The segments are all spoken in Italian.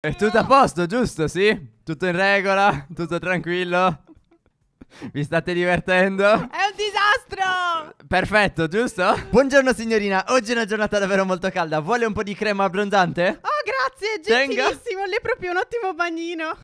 È tutto a posto, giusto? Sì? Tutto in regola? Tutto tranquillo? Vi state divertendo? È un disastro! Perfetto, giusto? Buongiorno signorina, oggi è una giornata davvero molto calda. Vuole un po' di crema abbronzante? Oh, grazie, gentilissimo, Tenga. lei è proprio un ottimo bagnino.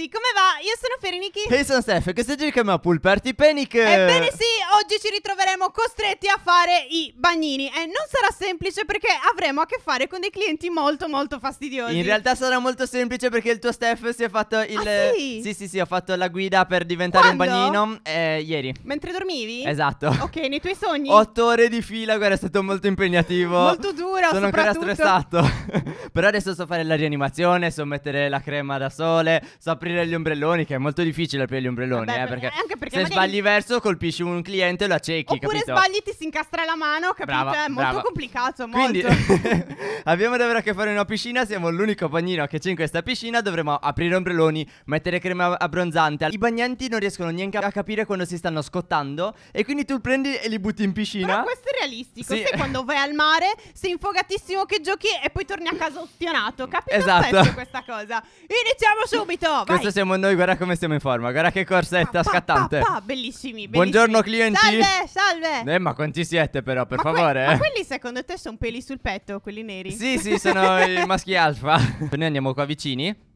ragazzi, come va? Io sono Ferenichi. E sono Steph, questo è Giro Pulperti Panic. Ebbene sì, oggi ci ritroveremo costretti a fare i bagnini e non sarà semplice perché avremo a che fare con dei clienti molto molto fastidiosi. In realtà sarà molto semplice perché il tuo Steph si è fatto il ah, sì? sì? sì, sì, ho fatto la guida per diventare Quando? un bagnino eh, ieri. Mentre dormivi? Esatto. Ok, nei tuoi sogni? Otto ore di fila, guarda, è stato molto impegnativo. molto duro, Sono ancora stressato. Però adesso so fare la rianimazione, so mettere la crema da sole, so aprire gli ombrelloni che è molto difficile aprire gli ombrelloni, Vabbè, eh, perché, anche perché se magari... sbagli verso colpisci un cliente cliente lo accechi, Oppure capito? sbagli ti si incastra la mano, capito? Brava, è molto brava. complicato, molto. Quindi abbiamo davvero a che fare una piscina, siamo l'unico bagnino che c'è in questa piscina, dovremo aprire ombreloni, mettere crema abbronzante. I bagnanti non riescono neanche a capire quando si stanno scottando e quindi tu prendi e li butti in piscina. Ma questo è realistico, sì. se quando vai al mare sei infogatissimo che giochi e poi torni a casa ostionato, capito? Esatto. questa cosa. Iniziamo subito, vai. Questo siamo noi, guarda come siamo in forma, guarda che corsetta pa, pa, scattante. Pa, bellissimi, bellissimi. Buongiorno cliente presenti? Salve, salve. Eh, ma quanti siete però, per ma favore? Que- ma quelli secondo te sono peli sul petto, quelli neri? Sì, sì, sono i maschi alfa. Noi andiamo qua vicini.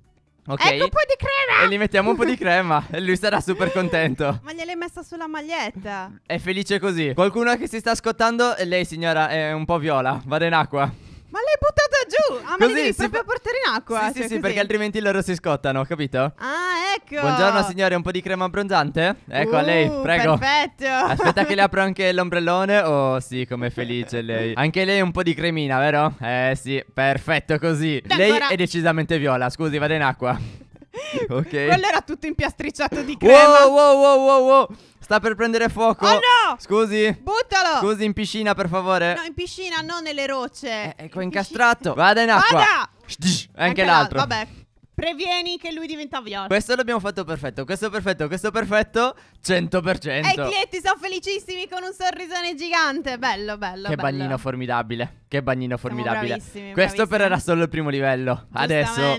Ok. Ecco un po' di crema. E gli mettiamo un po' di crema e lui sarà super contento. Ma gliel'hai messa sulla maglietta. È felice così. Qualcuno che si sta scottando, lei signora è un po' viola, vada in acqua. Ma l'hai buttato giù, a mani Così, dritte, si proprio fa- portare in acqua. Sì, cioè, sì, sì, perché altrimenti loro si scottano, capito? Ah, ecco. Buongiorno signore, un po' di crema abbronzante? Ecco a lei, uh, prego. perfetto. Aspetta che le apro anche l'ombrellone. Oh, sì, com'è felice lei. Anche lei un po' di cremina, vero? Eh, sì, perfetto così. Dai, Lei è decisamente viola. Scusi, vada in acqua. ok. Quello era tutto impiastricciato di crema. Wow, wow, wow, wow, wow. Sta per prendere fuoco. Oh no! Scusi. Buttalo. Scusi in piscina, per favore. No, in piscina, non nelle rocce. Eh, ecco, incastrato. Vada in acqua. Vada! Anche, Anche l'altro. Vabbè. Previeni che lui diventa viola. Questo l'abbiamo fatto perfetto, questo perfetto, questo perfetto, 100%. E i clienti sono felicissimi con un sorrisone gigante. Bello, bello. Che bello. bagnino formidabile. Che bagnino Siamo formidabile. Bravissimi, questo bravissimi. però era solo il primo livello. Adesso,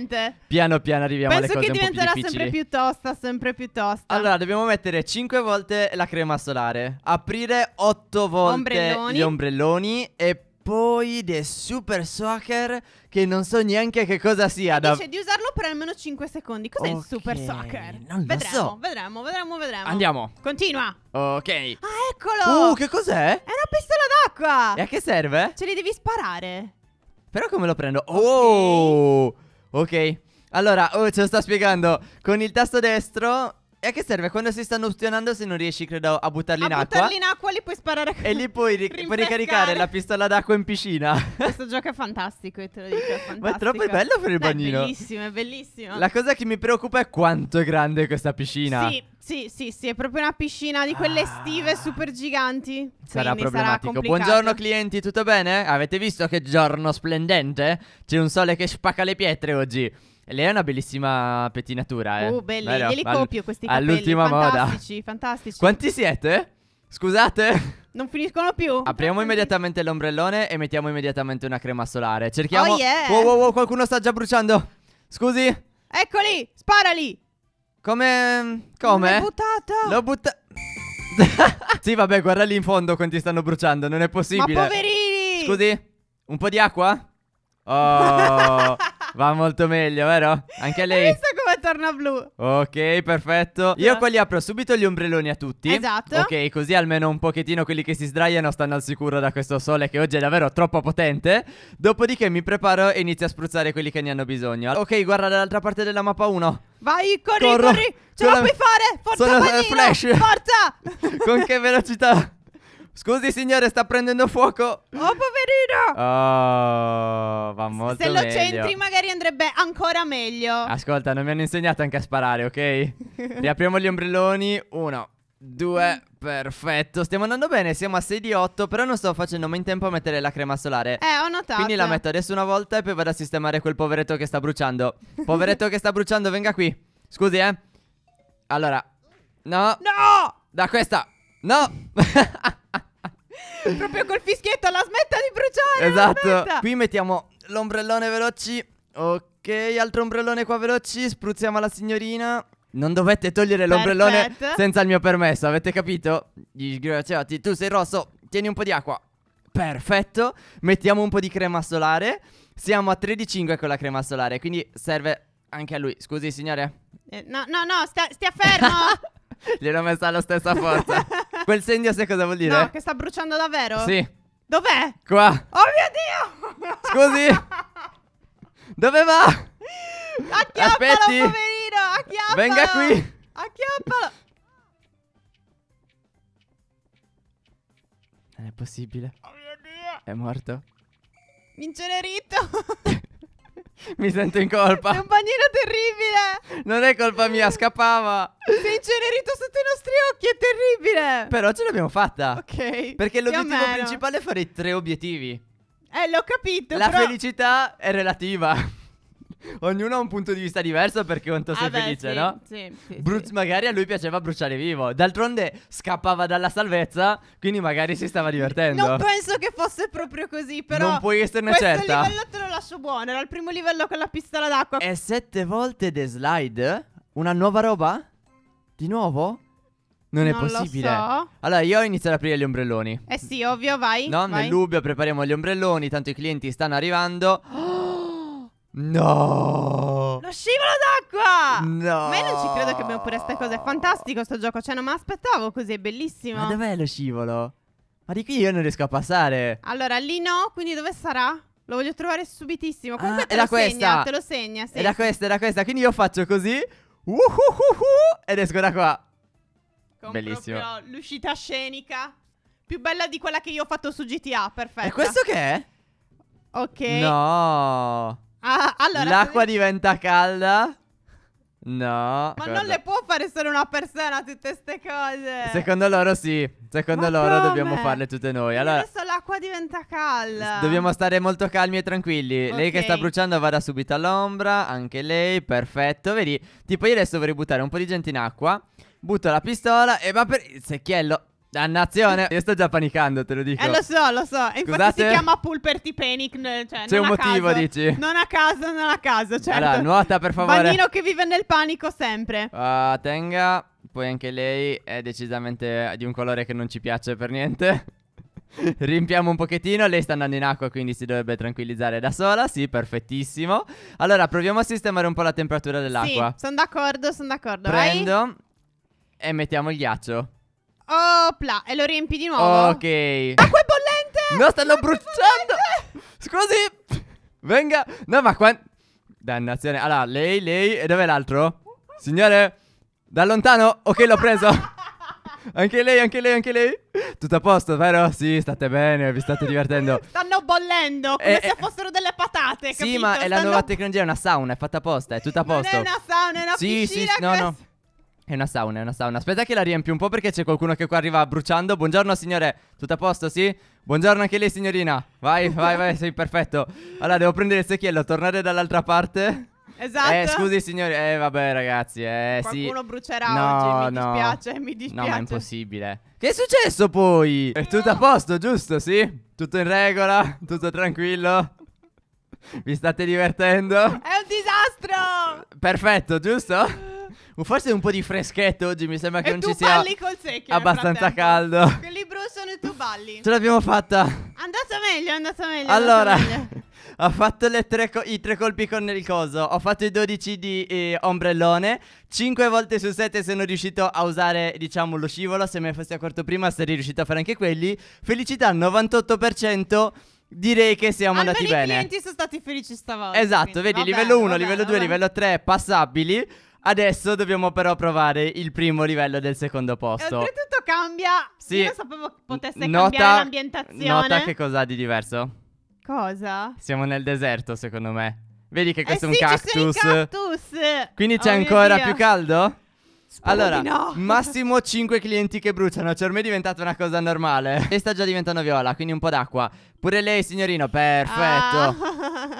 piano piano arriviamo Penso alle cose un po' più che diventerà sempre più tosta, sempre più tosta. Allora, dobbiamo mettere 5 volte la crema solare, aprire 8 volte ombrelloni. gli ombrelloni e poi del Super Soccer che non so neanche che cosa sia. Da... Dice di usarlo per almeno 5 secondi. Cos'è okay, il Super Soccer? Non vedremo, so. vedremo, vedremo, vedremo. Andiamo. Continua. Ok. Ah, eccolo. Uh, che cos'è? È una pistola d'acqua. E a che serve? Ce li devi sparare. Però come lo prendo? Oh. Ok. Allora, oh, ce lo sta spiegando. Con il tasto destro e a che serve? Quando si stanno ustionando se non riesci, credo, a buttarli a in acqua. A buttarli in acqua li puoi sparare a E lì puoi, ri puoi, ricaricare la pistola d'acqua in piscina. Questo gioco è fantastico, te lo dico, è fantastico. Ma è troppo bello per il Dai, bagnino. È bellissimo, è bellissimo. La cosa che mi preoccupa è quanto è grande questa piscina. Sì, sì, sì, sì, è proprio una piscina di quelle ah. estive super giganti. Sarà problematico. Sarà Buongiorno clienti, tutto bene? Avete visto che giorno splendente? C'è un sole che spacca le pietre oggi. Lei è una bellissima pettinatura, eh. Oh, belli, Vero? glieli copio questi capelli. All'ultima fantastici, moda. Fantastici, Quanti siete? Scusate? Non finiscono più. Apriamo immediatamente l'ombrellone e mettiamo immediatamente una crema solare. Cerchiamo. Oh, yeah. Wow, wow, wow, qualcuno sta già bruciando. Scusi. Eccoli, sparali. Come. Come? L'ho buttata. L'ho buttata. sì, vabbè, guarda lì in fondo quanti stanno bruciando. Non è possibile. Ma poverini. Scusi, un po' di acqua? Oh. Va molto meglio, vero? Anche lei. Hai visto come torna blu? Ok, perfetto. Io poi li apro subito gli ombrelloni a tutti. Esatto. Ok, così almeno un pochettino quelli che si sdraiano stanno al sicuro da questo sole che oggi è davvero troppo potente. Dopodiché mi preparo e inizio a spruzzare quelli che ne hanno bisogno. Ok, guarda dall'altra parte della mappa 1. Vai, corri, Corro. corri. Ce Sono... la puoi fare. Forza, Sono, Panino. Flash. Forza. Con che velocità. Scusi signore, sta prendendo fuoco. Oh, poverino! Oh, va molto Se lo meglio. centri magari andrebbe ancora meglio. Ascolta, non mi hanno insegnato anche a sparare, ok? Riapriamo gli ombrelloni. Uno, due, perfetto. Stiamo andando bene, siamo a 6 di 8, però non sto facendo mai in tempo a mettere la crema solare. Eh, ho notato. Quindi la metto adesso una volta e poi vado a sistemare quel poveretto che sta bruciando. Poveretto che sta bruciando, venga qui. Scusi, eh. Allora. No. No! Da questa. No! Proprio col fischietto, la smetta di bruciare. Esatto. Smetta. Qui mettiamo l'ombrellone veloci. Ok, altro ombrellone qua veloci. Spruzziamo la signorina. Non dovete togliere l'ombrellone senza il mio permesso, avete capito? Disgraziati, tu sei rosso, tieni un po' di acqua. Perfetto, mettiamo un po' di crema solare. Siamo a 13,5 con la crema solare, quindi serve anche a lui. Scusi, signore. Eh, no, no, no, sta, stia fermo. Gliel'ho messa alla stessa forza. Quel segno sai cosa vuol dire? No, che sta bruciando davvero? Sì. Dov'è? Qua. Oh mio Dio! Scusi? Dove va? Acchiappalo, Aspetti. poverino, acchiappalo. Venga qui. Acchiappalo. Non è possibile. Oh mio Dio! È morto. Incenerito. Mi sento in colpa. È un bagnino terribile. Non è colpa mia, scappava. Sei incenerito sotto i nostri occhi, è terribile. Però ce l'abbiamo fatta. Ok. Perché l'obiettivo principale è fare i tre obiettivi. Eh, l'ho capito. La però... felicità è relativa. Ognuno ha un punto di vista diverso perché quanto ah sei beh, felice, sì, no? Sì, sì, Bru- sì, Magari a lui piaceva bruciare vivo. D'altronde scappava dalla salvezza, quindi magari si stava divertendo. Non penso che fosse proprio così, però. Non puoi esserne questo certa. Questo livello te lo lascio buono. Era il primo livello con la pistola d'acqua. E sette volte The Slide? Una nuova roba? Di nuovo? Non, non è possibile. So. Allora, io inizio ad aprire gli ombrelloni. Eh sì, ovvio, vai. No, vai. nel dubbio prepariamo gli ombrelloni, tanto i clienti stanno arrivando. Oh! No! Lo scivolo d'acqua! No! Ma io non ci credo che abbiamo pure queste cose. È fantastico sto gioco. Cioè, non me l'aspettavo così, è bellissimo. Ma dov'è lo scivolo? Ma di qui io non riesco a passare. Allora, lì no, quindi dove sarà? Lo voglio trovare subitissimo. Comunque ah, te, lo questa. segna, te lo segna, sì. Era questa, era questa. Quindi io faccio così. Uhuhuhu, ed esco da qua. Con Bellissimo. l'uscita scenica. Più bella di quella che io ho fatto su GTA, perfetto. E questo che è? Ok. No. Ah, allora, L'acqua se... diventa calda. No. Ma guarda. non le può fare solo una persona tutte queste cose. Secondo loro sì. Secondo Ma loro come? dobbiamo farle tutte noi. Allora, adesso l'acqua diventa calda. Dobbiamo stare molto calmi e tranquilli. Okay. Lei che sta bruciando vada subito all'ombra. Anche lei, perfetto. Vedi, tipo io adesso vorrei buttare un po' di gente in acqua. Butto la pistola e va per il secchiello. Dannazione, io sto già panicando, te lo dico. Eh, lo so, lo so. E infatti si chiama Pulperti Panic. Cioè, C'è un motivo, caso. dici? Non a caso, non a caso, certo. Allora, nuota per favore. Bambino che vive nel panico sempre. Uh, tenga, poi anche lei è decisamente di un colore che non ci piace per niente. Rimpiamo un pochettino, lei sta andando in acqua quindi si dovrebbe tranquillizzare da sola, sì, perfettissimo. Allora, proviamo a sistemare un po' la temperatura dell'acqua. Sì, sono d'accordo, sono d'accordo. Prendo Vai. e mettiamo il ghiaccio. Opla, e lo riempi di nuovo. Ok. Acqua e bollente! No, stanno Acqua bruciando! Scusi! Venga! No, ma qua... Dannazione. Allora, lei, lei... E dov'è l'altro? Signore, da lontano? Ok, l'ho preso. anche lei, anche lei, anche lei. Tutto a posto, vero? Sì, state bene, vi state divertendo. Stanno bollendo eh, come eh, se fossero delle patate. Sì, capito? ma è la nuova tecnologia, è una sauna, è fatta apposta, è tutto a posto. Non è una sauna, è una sì, piscina. Sì, sì, no, no. È una sauna, è una sauna. Aspetta che la riempi un po' perché c'è qualcuno che qua arriva bruciando. Buongiorno signore, tutto a posto, sì? Buongiorno anche lei signorina. Vai, vai, vai, sei perfetto. Allora, devo prendere il secchiello, tornare dall'altra parte. Esatto. Eh, scusi signori, eh vabbè ragazzi, eh Qualcuno sì. Qualcuno brucerà no, oggi, mi no. mi dispiace. No, ma è impossibile. Che è successo poi? È no. tutto a posto, giusto, sì? Tutto in regola, tutto tranquillo. Vi state divertendo? È un disastro! Perfetto, giusto? Forse un po' di freschetto oggi mi sembra che e non ci sia. E tu balli col secchio. Eh, abbastanza caldo. Quelli bruciano e tu balli. Ce l'abbiamo fatta. Andata meglio, andata meglio. Allora. meglio. ho fatto tre co- i tre colpi con il coso. Ho fatto i 12 di eh, ombrellone. 5 volte su 7 sono riuscito a usare, diciamo, lo scivolo. Se me ne fossi accorto prima, sarei riuscito a fare anche quelli. Felicità 98%. Direi che siamo Almeno andati bene. i clienti sono stati felici stavolta. Esatto, quindi. vedi, Vabbè, livello 1, livello 2, livello 3 passabili. Adesso dobbiamo però provare il primo livello del secondo posto. E oltretutto cambia. Sì. Io sapevo che potesse nota, cambiare l'ambientazione. Nota che cosa ha di diverso? Cosa? Siamo nel deserto, secondo me. Vedi che questo eh è un cactus. cactus. Quindi c'è oh ancora più caldo? Spero allora, no. massimo 5 clienti che bruciano. Cioè, ormai è diventata una cosa normale. E sta già diventando viola, quindi un po' d'acqua. Pure lei, signorino, perfetto. Ah.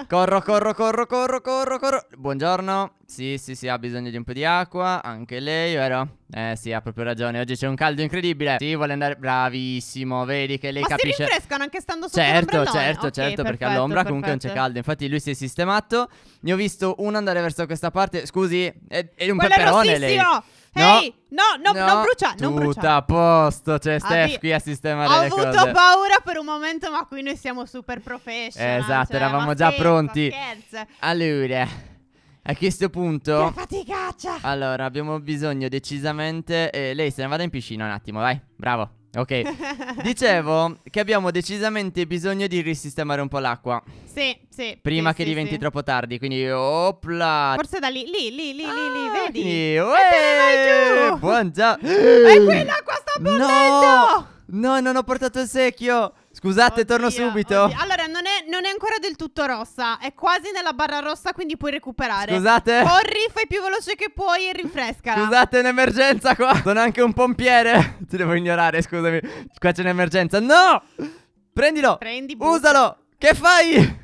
Corro, corro, corro, corro, corro, corro. Buongiorno. Sì, sì, sì, ha bisogno di un po' di acqua. Anche lei, vero? Eh sì, ha proprio ragione. Oggi c'è un caldo incredibile. Sì, vuole andare. Bravissimo, vedi che lei Ma capisce. Ma si rinfrescano anche stando sotto Certo, certo, okay, certo, perfetto, perché all'ombra comunque non c'è caldo. Infatti lui si è sistemato. Ne ho visto uno andare verso questa parte. Scusi, è, è un Quello peperone è lei. No. Ehi, no, no, no, non brucia, Tutto non bruciare. a posto, c'è cioè, Steph Adì, qui a sistemare Ho avuto paura per un momento, ma qui noi siamo super professional. Eh, esatto, cioè, eravamo già scherzo, pronti. Scherzo. Allora... A questo punto... Che faticaccia! Cioè. Allora, abbiamo bisogno decisamente... Eh, lei se ne vada in piscina un attimo, vai. Bravo. Ok, dicevo che abbiamo decisamente bisogno di risistemare un po' l'acqua. Sì, sì. Prima sì, che sì, diventi sì. troppo tardi, quindi opla. Forse da lì, lì, lì, lì, ah, lì, vedi? Quindi, uè, giù. Buon già. e qui l'acqua sta bollendo! No, no, non ho portato il secchio. Scusate, Oddio, torno subito. Oddio. Allora, non è, non è, ancora del tutto rossa, è quasi nella barra rossa, quindi puoi recuperare. Scusate. Corri, fai più veloce che puoi e rinfresca. Scusate, è un'emergenza qua. Sono anche un pompiere. Ti devo ignorare, scusami. Qua c'è un'emergenza. No! Prendilo. Prendi buco. Usalo. Che fai?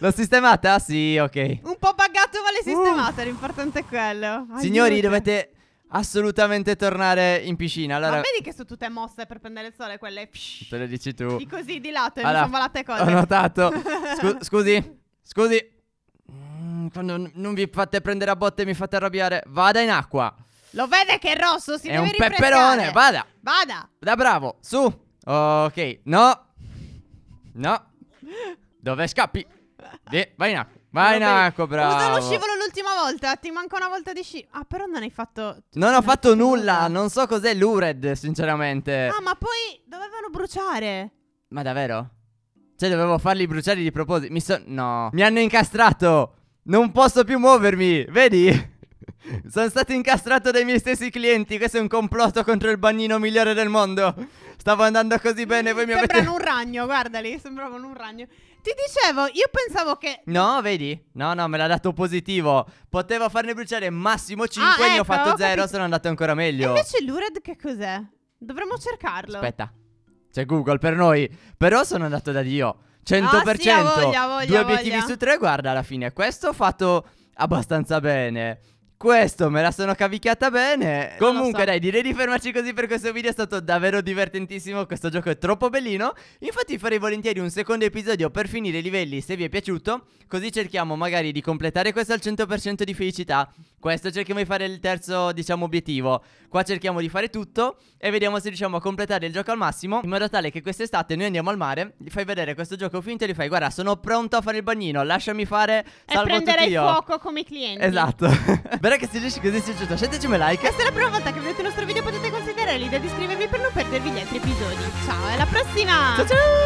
L'ho sistemata? Sì, ok. Un po' buggato, ma l'hai uh. sistemata. Uh. L'importante è quello. Aiuto. Signori, dovete assolutamente tornare in piscina. Allora, Ma vedi che sono tutte mosse per prendere il sole, quelle Te le dici tu. Di così di lato e allora, mi sono volate cose. Ho notato. Scu- scusi, scusi. Mm, quando non vi fate prendere a botte mi fate arrabbiare. Vada in acqua. Lo vede che è rosso, si è deve un rinfrescare. peperone, vada. Vada. Da bravo, su. Ok, no. No. Dove scappi? De- vai in acqua. Vai in acqua, bravo. Usa lo scivolo l'ultima volta. Ti manca una volta di sci. Ah, però non hai fatto. Non ho fatto nulla. Non so cos'è l'Ured, sinceramente. Ah, ma poi dovevano bruciare. Ma davvero? Cioè, dovevo farli bruciare di proposito. Mi so. No. Mi hanno incastrato. Non posso più muovermi. Vedi? Sono stato incastrato dai miei stessi clienti. Questo è un complotto contro il bagnino migliore del mondo. Stavo andando così bene. Voi mi sembrano avete. Sembrano un ragno, guardali. Sembravano un ragno. Ti dicevo, io pensavo che. No, vedi? No, no, me l'ha dato positivo. Potevo farne bruciare massimo 5 Ah, e ne ho ecco, fatto 0. Sono andato ancora meglio. E invece l'URED che cos'è? Dovremmo cercarlo. Aspetta, c'è Google per noi. Però sono andato da Dio. 100%. Ah, sì, ha voglia, ha voglia, Due obiettivi voglia. su tre. Guarda, alla fine, questo ho fatto abbastanza bene. Questo me la sono cavicchiata bene. Comunque, so. dai, direi di fermarci così per questo video. È stato davvero divertentissimo. Questo gioco è troppo bellino. Infatti, farei volentieri un secondo episodio per finire i livelli se vi è piaciuto. Così cerchiamo magari di completare questo al 100% di felicità. Questo cerchiamo di fare il terzo, diciamo, obiettivo. Qua cerchiamo di fare tutto e vediamo se riusciamo a completare il gioco al massimo in modo tale che quest'estate noi andiamo al mare, gli fai vedere questo gioco finto e gli fai guarda, sono pronto a fare il bagnino, lasciami fare, salvo tutti io. E prendere fuoco come cliente. Esatto. Però che se riesci così si è piaciuto, scendeci un like. Questa è la prima volta che vedete il nostro video, potete considerare l'idea di iscrivervi per non perdervi gli altri episodi. Ciao, alla prossima! Ciao ciao!